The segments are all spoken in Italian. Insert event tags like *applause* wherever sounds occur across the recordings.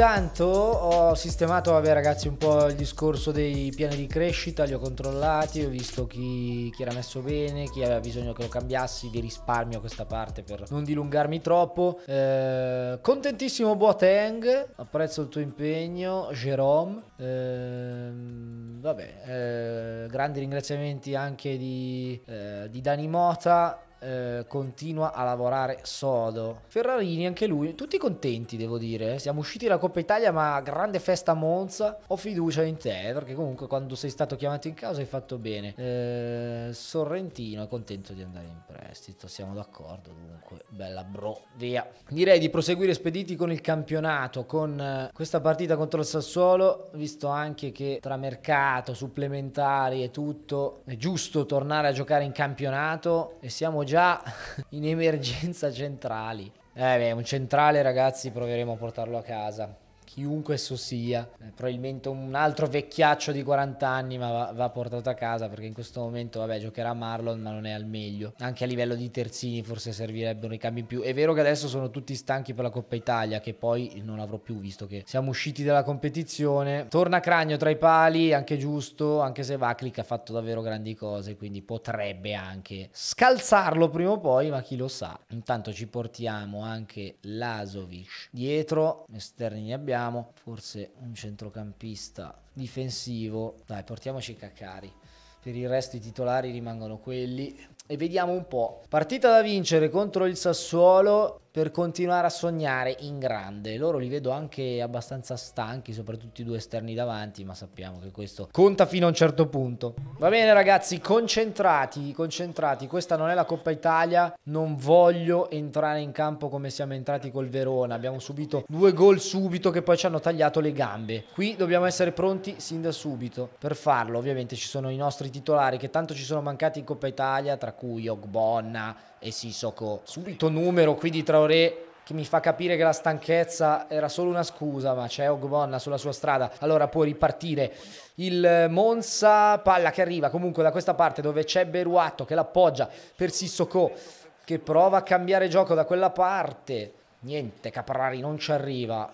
Intanto ho sistemato, vabbè ragazzi, un po' il discorso dei piani di crescita, li ho controllati, ho visto chi, chi era messo bene, chi aveva bisogno che lo cambiassi, vi risparmio questa parte per non dilungarmi troppo. Eh, contentissimo Boateng, apprezzo il tuo impegno, Jerome. Eh, vabbè, eh, grandi ringraziamenti anche di, eh, di Dani Mota eh, continua a lavorare sodo. Ferrarini, anche lui, tutti contenti devo dire. Siamo usciti dalla Coppa Italia, ma grande festa a Monza. Ho fiducia in te, eh, perché comunque quando sei stato chiamato in causa hai fatto bene. Eh, Sorrentino è contento di andare in prestito, siamo d'accordo dunque. Bella bro, via. Direi di proseguire spediti con il campionato, con eh, questa partita contro il Sassuolo, visto anche che tra mercato, supplementari e tutto, è giusto tornare a giocare in campionato e siamo già già *laughs* in emergenza centrali. Eh beh, un centrale ragazzi proveremo a portarlo a casa chiunque esso sia. Eh, probabilmente un altro vecchiaccio di 40 anni ma va, va, portato a casa perché in questo momento vabbè giocherà Marlon ma non è al meglio. Anche a livello di terzini forse servirebbero i cambi in più. È vero che adesso sono tutti stanchi per la Coppa Italia che poi non avrò più visto che siamo usciti dalla competizione. Torna Cragno tra i pali, anche giusto, anche se Vaclic ha fatto davvero grandi cose, quindi potrebbe anche scalzarlo prima o poi, ma chi lo sa. Intanto ci portiamo anche Lasovic dietro, esterni ne abbiamo abbiamo, forse un centrocampista difensivo, dai portiamoci Caccari. Per il resto i titolari rimangono quelli e vediamo un po'. Partita da vincere contro il Sassuolo, per continuare a sognare in grande. Loro li vedo anche abbastanza stanchi, soprattutto i due esterni davanti, ma sappiamo che questo conta fino a un certo punto. Va bene ragazzi, concentrati, concentrati. Questa non è la Coppa Italia, non voglio entrare in campo come siamo entrati col Verona. Abbiamo subito due gol subito che poi ci hanno tagliato le gambe. Qui dobbiamo essere pronti sin da subito. Per farlo ovviamente ci sono i nostri titolari che tanto ci sono mancati in Coppa Italia, tra cui Ogbonna, e Sissoko. Subito numero qui di Traoré che mi fa capire che la stanchezza era solo una scusa, ma c'è Ogbonna sulla sua strada. Allora può ripartire il Monza, palla che arriva comunque da questa parte dove c'è Beruato che l'appoggia per Sissoko che prova a cambiare gioco da quella parte. Niente, Caprari non ci arriva.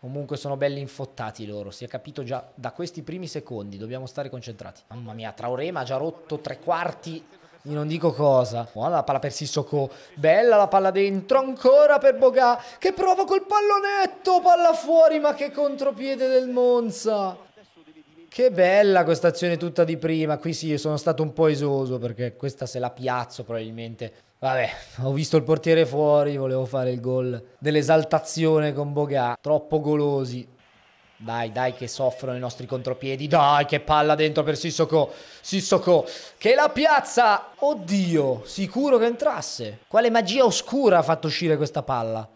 Comunque sono belli infottati loro, si è capito già da questi primi secondi, dobbiamo stare concentrati. Mamma mia, Traorema ha già rotto tre quarti io non dico cosa. Buona la palla per Sissoko. Bella la palla dentro. Ancora per Bogà. Che prova col pallonetto. Palla fuori. Ma che contropiede del Monza. Che bella questa azione tutta di prima. Qui sì, sono stato un po' esoso perché questa se la piazzo probabilmente. Vabbè, ho visto il portiere fuori, volevo fare il gol dell'esaltazione con Bogà. Troppo golosi. Dai, dai, che soffrono i nostri contropiedi. Dai, che palla dentro per Sissoko. Sissoko, che la piazza. Oddio, sicuro che entrasse. Quale magia oscura ha fatto uscire questa palla?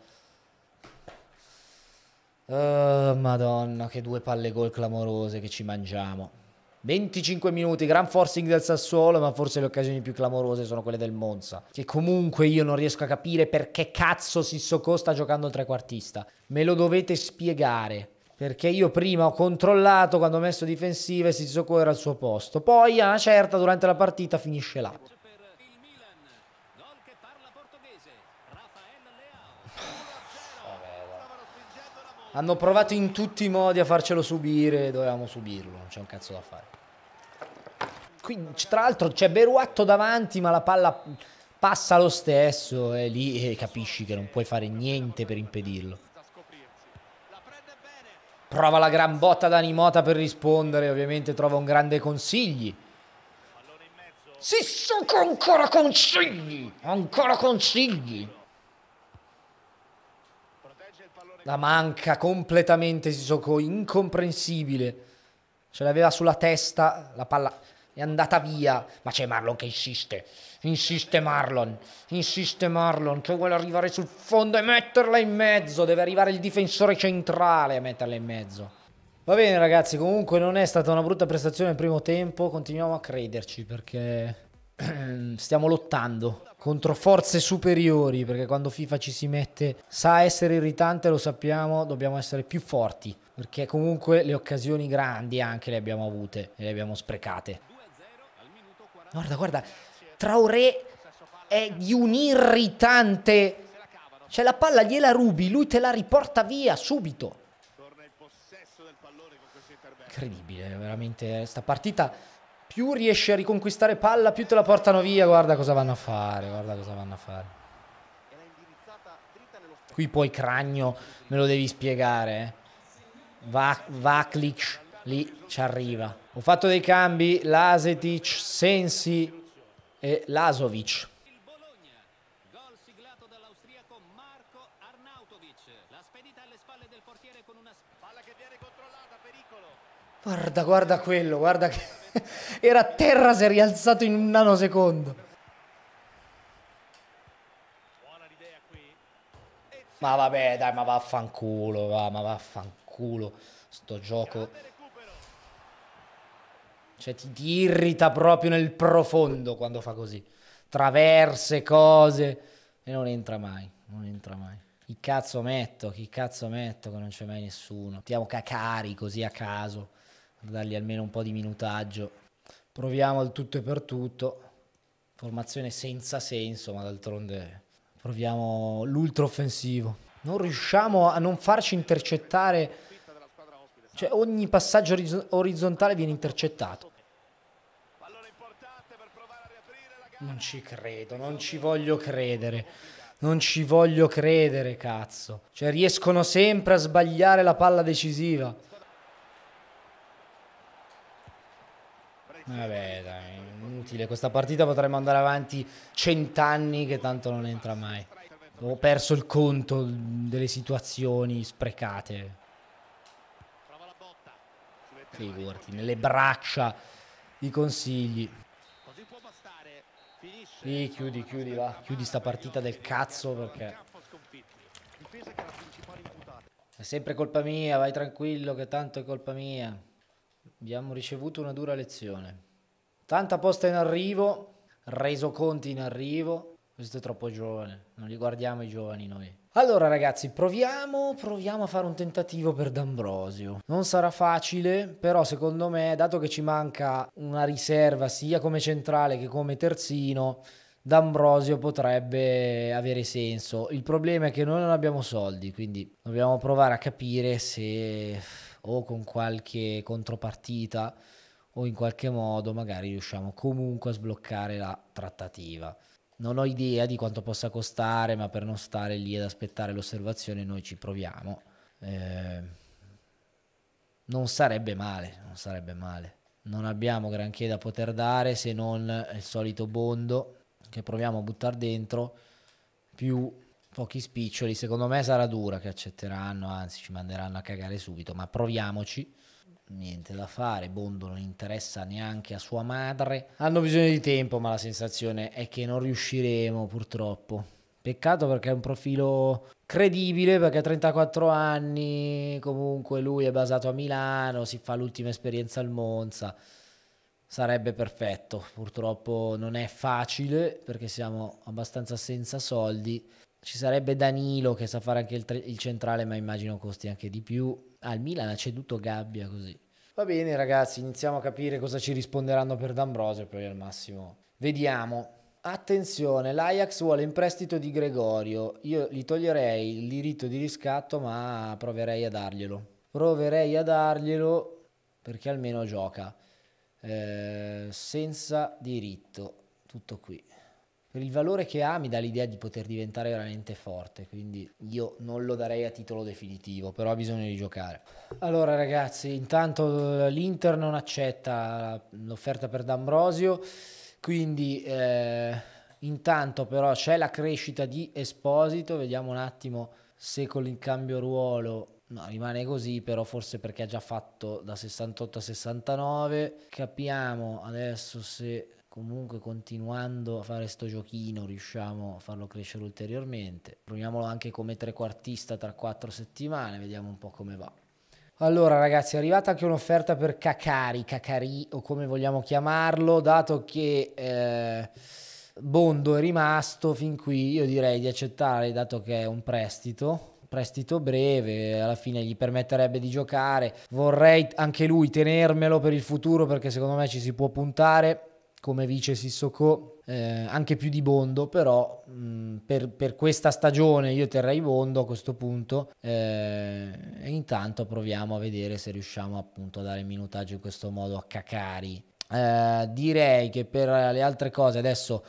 Oh, madonna, che due palle gol clamorose che ci mangiamo. 25 minuti, gran forcing del Sassuolo, ma forse le occasioni più clamorose sono quelle del Monza. Che comunque io non riesco a capire perché cazzo Sissoko sta giocando il trequartista. Me lo dovete spiegare perché io prima ho controllato quando ho messo difensiva e Sissoko era al suo posto. Poi a una certa durante la partita finisce là. Hanno provato in tutti i modi a farcelo subire, e dovevamo subirlo, non c'è un cazzo da fare. Qui, tra l'altro c'è Beruatto davanti, ma la palla passa lo stesso e lì eh, capisci che non puoi fare niente per impedirlo. Prova la gran botta da Nimota per rispondere, ovviamente trova un grande consigli. Sissuco ancora consigli, ancora consigli. La manca completamente Sissoko, incomprensibile. Ce l'aveva sulla testa, la palla è andata via. Ma c'è Marlon che insiste. Insiste Marlon. Insiste Marlon che vuole arrivare sul fondo e metterla in mezzo. Deve arrivare il difensore centrale a metterla in mezzo. Va bene ragazzi, comunque non è stata una brutta prestazione il primo tempo, continuiamo a crederci perché *clears throat* stiamo lottando contro forze superiori perché quando FIFA ci si mette sa essere irritante lo sappiamo dobbiamo essere più forti perché comunque le occasioni grandi anche le abbiamo avute e le abbiamo sprecate Guarda, guarda. Traoré è di un irritante. Cioè la palla gliela rubi, lui te la riporta via subito. Incredibile, veramente, eh, sta partita più riesce a riconquistare palla, più te la portano via. Guarda cosa vanno a fare, guarda cosa vanno a fare. Qui poi Cragno me lo devi spiegare. Eh. Va, Vaklic lì ci arriva. Ho fatto dei cambi, Lasetic, Sensi e Lasovic. Guarda, guarda quello, guarda che *laughs* era a terra, si è rialzato in un nanosecondo. Ma vabbè, dai, ma vaffanculo, va, ma vaffanculo. Sto gioco cioè ti, ti irrita proprio nel profondo quando fa così. Traverse, cose. E non entra mai, non entra mai. Chi cazzo metto, chi cazzo metto che non c'è mai nessuno. Mettiamo Cacari così a caso, per dargli almeno un po' di minutaggio. Proviamo il tutto e per tutto. Formazione senza senso, ma d'altronde proviamo offensivo. Non riusciamo a non farci intercettare, cioè ogni passaggio orizzontale viene intercettato. Non ci credo, non ci voglio credere. Non ci voglio credere, cazzo. Cioè, riescono sempre a sbagliare la palla decisiva. Vabbè, dai, inutile. Questa partita potremmo andare avanti cent'anni che tanto non entra mai. Ho perso il conto delle situazioni sprecate. Figurati, nelle braccia i consigli. Sì, chiudi, chiudi, va. Chiudi sta partita del cazzo perché... È sempre colpa mia, vai tranquillo che tanto è colpa mia. Abbiamo ricevuto una dura lezione. Tanta posta in arrivo, reso conti in arrivo. Questo è troppo giovane, non li guardiamo i giovani noi. Allora ragazzi, proviamo, proviamo a fare un tentativo per D'Ambrosio. Non sarà facile, però secondo me, dato che ci manca una riserva sia come centrale che come terzino, D'Ambrosio potrebbe avere senso. Il problema è che noi non abbiamo soldi, quindi dobbiamo provare a capire se o con qualche contropartita o in qualche modo magari riusciamo comunque a sbloccare la trattativa non ho idea di quanto possa costare, ma per non stare lì ad aspettare l'osservazione noi ci proviamo. Eh, non sarebbe male, non sarebbe male. Non abbiamo granché da poter dare se non il solito bondo che proviamo a buttare dentro, più pochi spiccioli. Secondo me sarà dura che accetteranno, anzi ci manderanno a cagare subito, ma proviamoci niente da fare, Bondo non interessa neanche a sua madre. Hanno bisogno di tempo, ma la sensazione è che non riusciremo purtroppo. Peccato perché è un profilo credibile, perché ha 34 anni, comunque lui è basato a Milano, si fa l'ultima esperienza al Monza. Sarebbe perfetto, purtroppo non è facile perché siamo abbastanza senza soldi. Ci sarebbe Danilo che sa fare anche il, il centrale, ma immagino costi anche di più al Milan ha ceduto Gabbia così. Va bene ragazzi, iniziamo a capire cosa ci risponderanno per D'Ambrosio poi al massimo. Vediamo. Attenzione, l'Ajax vuole in prestito di Gregorio. Io gli toglierei il diritto di riscatto, ma proverei a darglielo. Proverei a darglielo perché almeno gioca. Eh, senza diritto, tutto qui per il valore che ha mi dà l'idea di poter diventare veramente forte, quindi io non lo darei a titolo definitivo, però ha bisogno di giocare. Allora ragazzi, intanto eh, l'Inter non accetta l'offerta per D'Ambrosio, quindi eh, intanto però c'è la crescita di Esposito, vediamo un attimo se con il cambio ruolo No, rimane così, però forse perché ha già fatto da 68 a 69. Capiamo adesso se comunque continuando a fare sto giochino riusciamo a farlo crescere ulteriormente. Proviamolo anche come trequartista tra quattro settimane, vediamo un po' come va. Allora ragazzi è arrivata anche un'offerta per Cacari, Cacari o come vogliamo chiamarlo, dato che eh, Bondo è rimasto fin qui, io direi di accettare dato che è un prestito, prestito breve, alla fine gli permetterebbe di giocare. Vorrei anche lui tenermelo per il futuro perché secondo me ci si può puntare come vice Sissoko, eh, anche più di Bondo, però mh, mm, per, per, questa stagione io terrei Bondo a questo punto eh, e intanto proviamo a vedere se riusciamo appunto a dare minutaggio in questo modo a Kakari. Eh, direi che per le altre cose adesso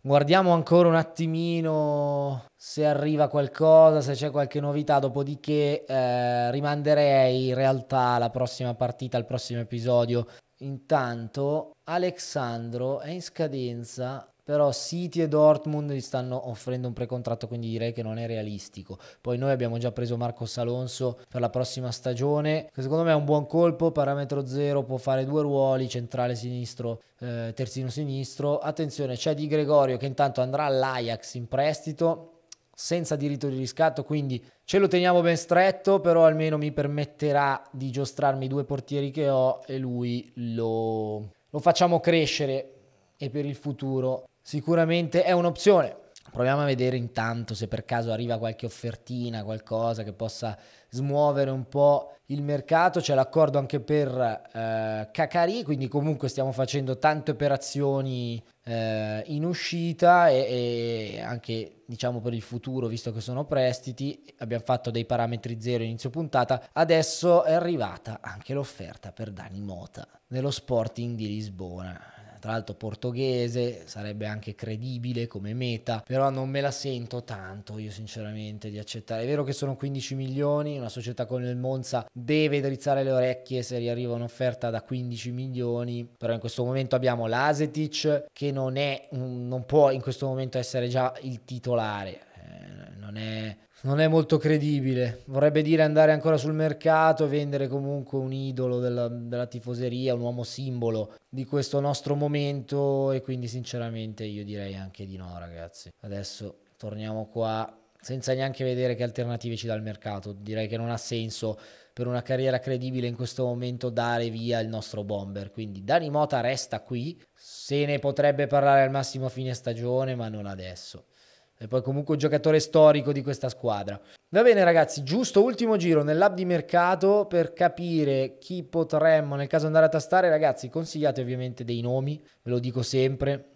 guardiamo ancora un attimino se arriva qualcosa, se c'è qualche novità, dopodiché eh, rimanderei in realtà la prossima partita, il prossimo episodio Intanto Alexandro è in scadenza, però City e Dortmund gli stanno offrendo un precontratto, quindi direi che non è realistico. Poi noi abbiamo già preso Marcos Alonso per la prossima stagione, che secondo me è un buon colpo, parametro zero, può fare due ruoli, centrale sinistro, eh, terzino sinistro. Attenzione, c'è Di Gregorio che intanto andrà all'Ajax in prestito senza diritto di riscatto, quindi ce lo teniamo ben stretto, però almeno mi permetterà di giostrarmi i due portieri che ho e lui lo, lo facciamo crescere e per il futuro sicuramente è un'opzione. Proviamo a vedere intanto se per caso arriva qualche offertina, qualcosa che possa smuovere un po' il mercato. C'è l'accordo anche per eh, Cacari, quindi comunque stiamo facendo tante operazioni eh, in uscita e, e, anche diciamo per il futuro, visto che sono prestiti, abbiamo fatto dei parametri zero inizio puntata. Adesso è arrivata anche l'offerta per Dani Mota nello Sporting di Lisbona tra l'altro portoghese, sarebbe anche credibile come meta, però non me la sento tanto io sinceramente di accettare. È vero che sono 15 milioni, una società come il Monza deve drizzare le orecchie se gli arriva un'offerta da 15 milioni, però in questo momento abbiamo l'Asetic che non è non può in questo momento essere già il titolare eh, non è non è molto credibile. Vorrebbe dire andare ancora sul mercato e vendere comunque un idolo della, della, tifoseria, un uomo simbolo di questo nostro momento. E quindi, sinceramente, io direi anche di no, ragazzi. Adesso torniamo qua senza neanche vedere che alternative ci dà il mercato. Direi che non ha senso per una carriera credibile in questo momento dare via il nostro bomber. Quindi Dani Mota resta qui. Se ne potrebbe parlare al massimo a fine stagione, ma non adesso e poi comunque un giocatore storico di questa squadra. Va bene ragazzi, giusto ultimo giro nell'app di mercato per capire chi potremmo nel caso andare a tastare, ragazzi consigliate ovviamente dei nomi, ve lo dico sempre,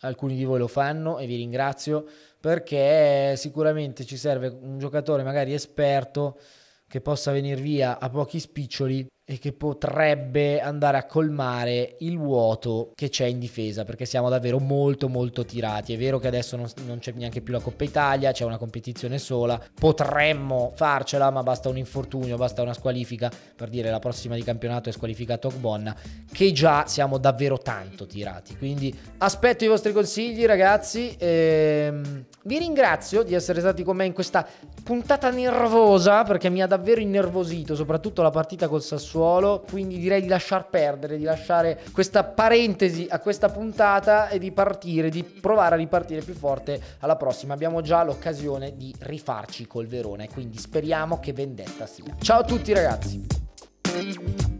alcuni di voi lo fanno e vi ringrazio perché sicuramente ci serve un giocatore magari esperto che possa venire via a pochi spiccioli e che potrebbe andare a colmare il vuoto che c'è in difesa perché siamo davvero molto molto tirati è vero che adesso non, non c'è neanche più la Coppa Italia c'è una competizione sola potremmo farcela ma basta un infortunio basta una squalifica per dire la prossima di campionato è squalificata Ogbonna che già siamo davvero tanto tirati quindi aspetto i vostri consigli ragazzi ehm, vi ringrazio di essere stati con me in questa puntata nervosa perché mi ha davvero innervosito soprattutto la partita col Sassuolo Sassuolo, quindi direi di lasciar perdere, di lasciare questa parentesi a questa puntata e di partire, di provare a ripartire più forte alla prossima. Abbiamo già l'occasione di rifarci col Verone, quindi speriamo che vendetta sia. Ciao a tutti ragazzi!